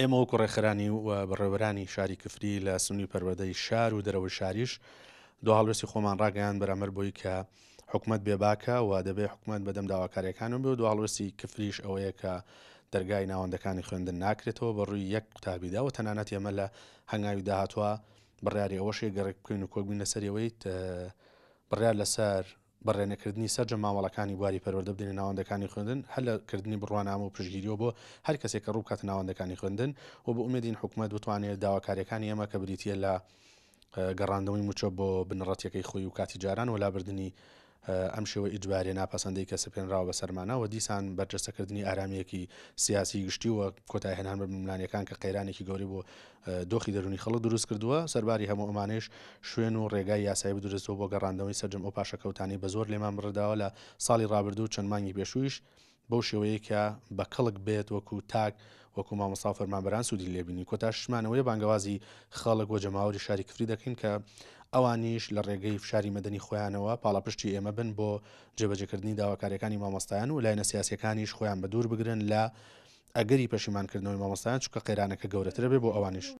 ئێمە و کوڕێخرانی و بڕێوەرانی شاری کفری لە سنووری پەروەدەی شار و دەرەوە شاریش دو هەڵوسی خۆمان ڕاگەیان بەرامەر بووی کە حکومت بێباکە و دەبێت حکومت بەدەم داواکاریەکانم بێ و دو هەڵوسی کفریش ئەوەیە کە دەرگای ناوەندەکانی خوێندن ناکرێتەوە بە ڕووی یەک قوتابیدا و تەنانەت ئێمە لە هەنگاوی داهاتوە بڕیاری ئەوەشی گەڕێک بکەین و کۆبووین لەسەرەوەی بڕیار لەسەر بەڕێنەکردنی سەررجە ماوەڵەکانی بواری پەرەوەدە بدێنێ ناوەندەکانی خوێندن هەل لە کردنی بڕوانامە و پشگیریەوە بۆ هەر کەسێک کە ڕووکات ناوەندەکانی خوێندن و بە ئومێدین حکوومەت بتوانێت داواکاریەکانی ئێمە کە بریتە لە گەڕاندەوەی موچە بۆ بنەڕەتەکەی خۆی و کاتی جاران و لابردننی ئەم شێوە ئیجبارێ ناپەسەندەی کەس پێێنراوە بە سەرمانەوە دیسان بەرجەستەکردنی ئارامیەکی سیاسی گشتی وە کۆتای هێنان بە بملانەکان کە قەیرانێکی گەوری بۆ دۆخی دەرونی خەڵک دروست کردووە سەرباری هەموو ئەمانش شوێن و ڕێگای یاسایی درستەوە بۆ گەڕاندەوەی سەرجم ئەو پاشەکەوتانی بە زۆر لێمان بڕداوە لە ساڵی ڕابردوو چەند مانگی پێشویش بەو شێوەیەکە بە کەڵک بێت وەکو تاک وەکو مامەسا فەرمانبەران سوودی لێبینی کۆتا شمانەوەی بانگوازی خەڵک وە جەماوەری شاری کفری دەکەین کە ئەوانیش لە ڕێگەی فشاری مەدەنی خۆیانەوە پاڵەپشتی ئێمە بن بۆ جێبەجەکردنی داواکاریەکانی مامۆستایان و لایەنە سیاسەکانیش خۆیان بە دوور بگرن لە ئەگەری پەشیمانکردنەوەی مامۆستایان چکە قەیرانەکە گەورەترە بێ بۆ ئەوانش